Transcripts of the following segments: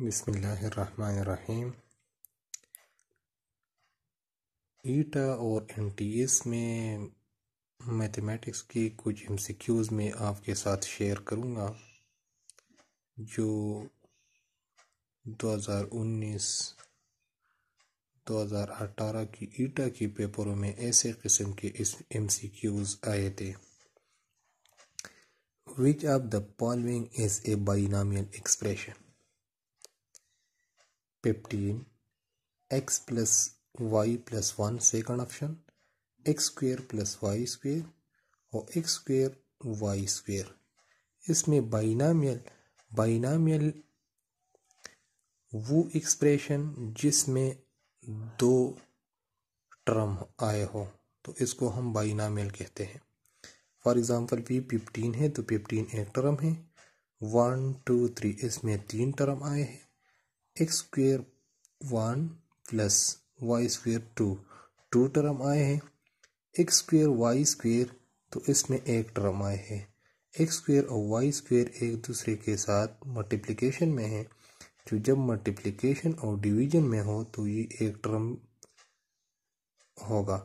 बिसमीम ईटा और एम में मैथमेटिक्स की कुछ एम में आपके साथ शेयर करूँगा जो 2019 2018 की ईटा की पेपरों में ऐसे किस्म के एम आए थे which of the following is a binomial expression fifteen x plus y plus one second option x square plus y square और एक्स स्क्वेयर वाई स्क्वेयर इसमें बाइनामियल बाइनामियल वो एक्सप्रेशन जिसमें दो टर्म आए हो तो इसको हम बाइनामियल कहते हैं फॉर एग्ज़ाम्पल वी फिफ्टीन है तो फिफ्टीन एक टर्म है वन टू थ्री इसमें तीन टर्म आए हैं x square one plus y square two two term आए हैं एक्स स्क्वेयर वाई स्क्वेयर तो इसमें एक टर्म आए हैं एक्स स्क्वेयर और वाई स्क्वेयर एक दूसरे के साथ मल्टीप्लिकेशन में है जो तो जब मल्टीप्लिकेशन और डिवीजन में हो तो ये एक टर्म होगा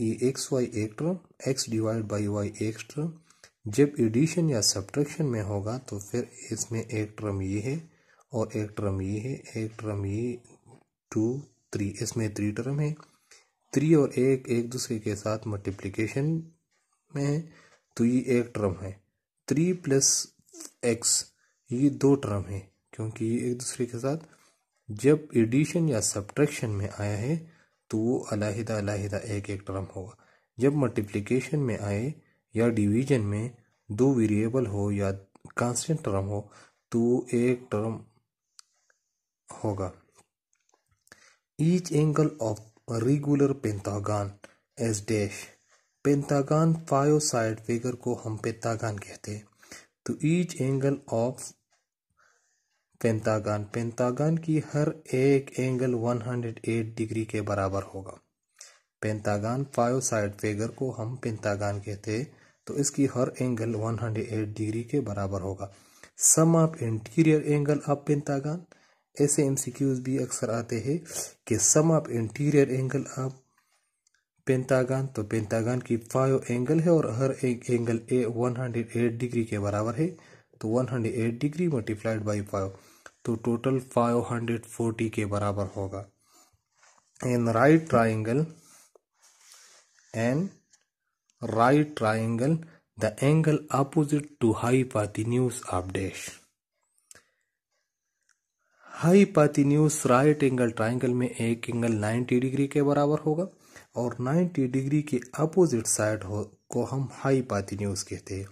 ये एक्स वाई एक term x divide by y x term जब एडिशन या सब्ट्रैक्शन में होगा तो फिर इसमें एक टर्म ये है और एक टर्म ये e है एक टर्म ये टू थ्री इसमें थ्री टर्म है थ्री और एक एक दूसरे के साथ मल्टीप्लिकेशन में है तो ये एक टर्म है थ्री प्लस एक्स ये दो टर्म है क्योंकि ये एक दूसरे के साथ जब एडिशन या सब्ट्रैक्शन में आया है तो वो अलाहिदा अलाहिदा एक एक टर्म होगा जब मल्टीप्लिकेशन में आए या डिवीजन में दो वेरिएबल हो या कांस्टेंट टर्म हो तो एक टर्म होगा each angle of regular pentagon S dash pentagon five side figure को हम पेंटागन कहते हैं तो each angle of pentagon pentagon की हर एक एंगल 108 डिग्री के बराबर होगा पेंटागन फाइव साइड फिगर को हम पेंटागन कहते हैं तो इसकी हर एंगल 108 डिग्री के बराबर होगा sum of interior angle of pentagon ऐसे एम भी अक्सर आते हैं कि sum of interior angle of pentagon तो पेंटागन की फाइव एंगल है और हर एक एंगल ए 108 डिग्री के बराबर है तो 108 डिग्री मल्टीप्लाइड बाई फाइव तो टोटल 540 के बराबर होगा an right triangle an right triangle the angle opposite to hypotenuse of dash hypotenuse right angle triangle में एक एंगल 90 डिग्री के बराबर होगा और 90 डिग्री के अपोजिट साइड हो को हम हाईपातिन्यूस कहते हैं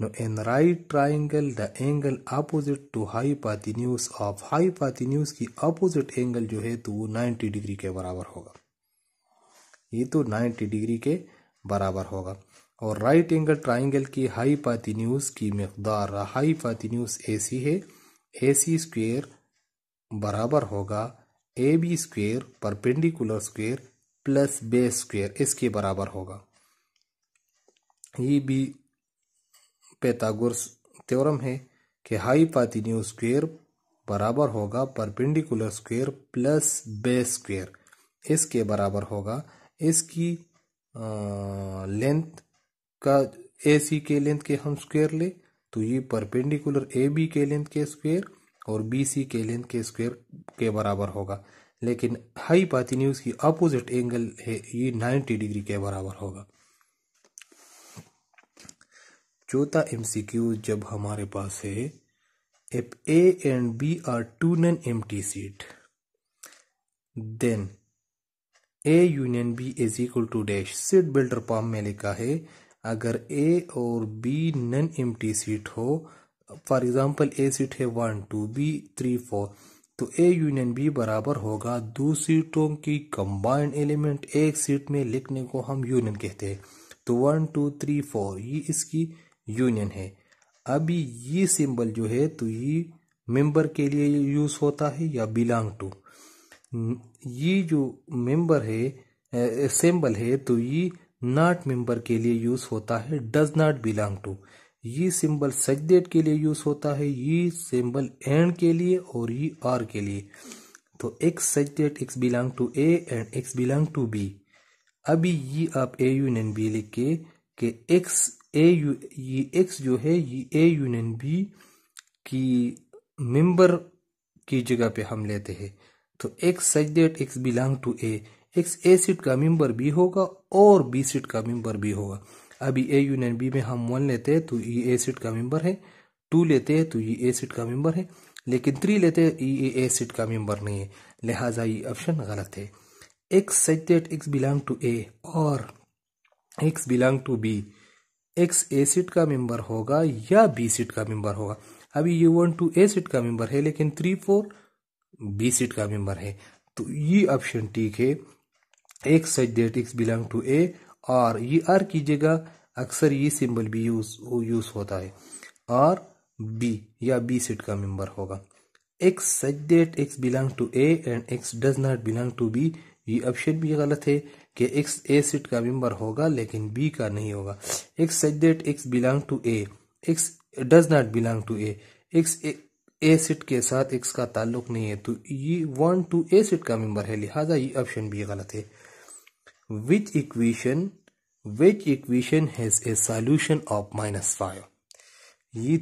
no in right triangle the angle opposite to hypotenuse of hypotenuse की अपोजिट एंगल जो है तो वो 90 डिग्री के बराबर होगा ये तो 90 डिग्री के बराबर होगा और राइट एंगल ट्राइंगल की हाईपातिन्यूस की मकदार हाईपातिन्यूस ए सी है ए सी स्क्वेयर बराबर होगा A B square perpendicular square plus B square इसके बराबर होगा ये भी पैतागोरस त्योरम है कि हाई पातिन्यू स्क्वेयर बराबर होगा perpendicular square plus B square इसके बराबर होगा इसकी लेंथ का ए सी के लेंथ के हम स्क्वेयर ले तो ये परपेंडिकुलर ए बी के लेंथ के स्क्वेयर और बी सी के लेंथ के स्क्वायर के बराबर होगा लेकिन हाई पाथिन्यूज की अपोजिट एंगल है ये 90 डिग्री के बराबर होगा चौथा एमसीक्यू जब हमारे पास है if A and B are two non एम set then A union B is equal to dash set builder form में लिखा है अगर ए और नन एम टी सीट हो फॉर एग्जाम्पल ए सीट है one two B three four तो A union B बराबर होगा दो सीटों की कंबाइंड एलिमेंट एक सीट में लिखने को हम यूनियन कहते हैं तो वन टू थ्री फोर ये इसकी यूनियन है अभी ये सिंबल जो है तो ये मेंबर के लिए यूज होता है या बिलोंग टू ये जो मेंबर है सिंबल है तो ये नॉट मेंबर के लिए यूज होता है डज नॉट बिलोंग टू ये सिंबल सजदेट के लिए यूज होता है ये सिंबल एंड के लिए और ये आर के लिए तो x such that x belong to A and x belong to B अभी ये आप ए यूनियन बी लिख के कि एक्स ए यू ये एक्स जो है ये ए यूनियन बी की मेंबर की जगह पे हम लेते हैं तो x such that x belong to A x A set का मेंबर भी होगा और बी सीट का मेंबर भी होगा अभी ए यूनियन बी में हम वन लेते हैं तो ई ए सीट का मेंबर है टू लेते हैं तो ये ए सीट का मेंबर है लेकिन थ्री लेते हैं ई ए सीट का मेंबर नहीं है लिहाजा ये ऑप्शन गलत है x such that x belong to A और x belong to B x A set का मेंबर होगा या बी सीट का मेंबर होगा अभी ये वन टू ए सीट का मेंबर है लेकिन थ्री फोर बी सीट का मेंबर है तो ये ऑप्शन ठीक है x such that x belong to A or ये आर की जगह अक्सर ये सिंबल भी यूज यूज होता है आर बी या बी सेट का मेंबर होगा x such that x belong to A and x does not belong to B ये ऑप्शन भी गलत है कि एक्स ए सेट का मेंबर होगा लेकिन बी का नहीं होगा x such that x belong to A x does not belong to A x A set के साथ एक्स का ताल्लुक नहीं है तो ये वन टू ए सेट का मेंबर है लिहाजा ये ऑप्शन भी गलत है which equation which equation has a solution of minus five ये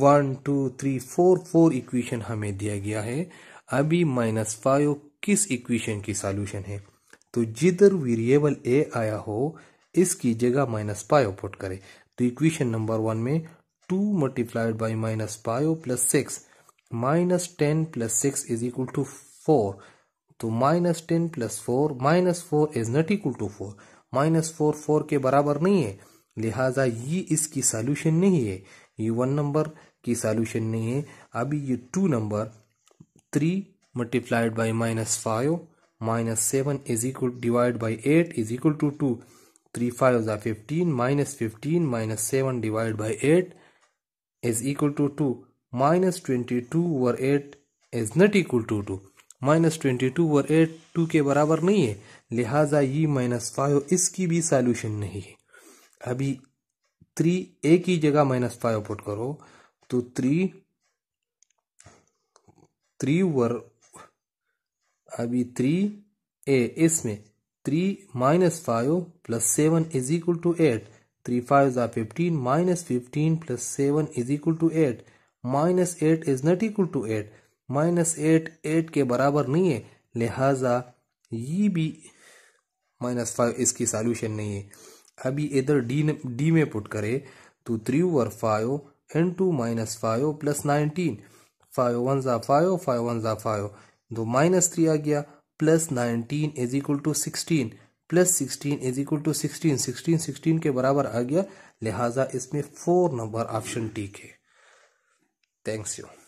one two three four four equation हमें दिया गया है अभी माइनस फाइव किस इक्वेशन की सॉल्यूशन है तो जिधर वेरिएबल ए आया हो इसकी जगह माइनस फाइव पुट करें तो इक्वेशन नंबर वन में two multiplied by minus five plus six minus ten plus six is equal to four तो minus ten plus four minus four is not equal to four minus four four के बराबर नहीं है लिहाजा ये इसकी solution नहीं है ये वन नंबर की सॉल्यूशन नहीं है अभी ये two number three multiplied by minus five minus seven is equal divide by eight is equal to two three five ज़ा fifteen minus fifteen minus seven divide by eight is equal to two minus twenty two और eight is not equal to two minus twenty two और eight two के बराबर नहीं है लिहाजा ये minus five इसकी भी सॉल्यूशन नहीं है अभी थ्री ए की जगह माइनस फाइव पुट करो तो थ्री थ्री वर अभी थ्री ए इसमें three minus five plus seven is equal to eight three five ज़ा fifteen minus fifteen plus seven is equal to eight minus eight is not equal to eight minus eight eight के बराबर नहीं है लिहाजा ये भी minus five इसकी solution नहीं है अभी इधर डी डी में पुट करें तो three over five in two minus five plus nineteen five one ज़ा फाइव फाइव वन ज़ा फाइव दो माइनस थ्री आ गया plus nineteen is equal to sixteen plus sixteen is equal to sixteen sixteen sixteen के बराबर आ गया लिहाजा इसमें फोर नंबर ऑप्शन टी के थैंक्स यू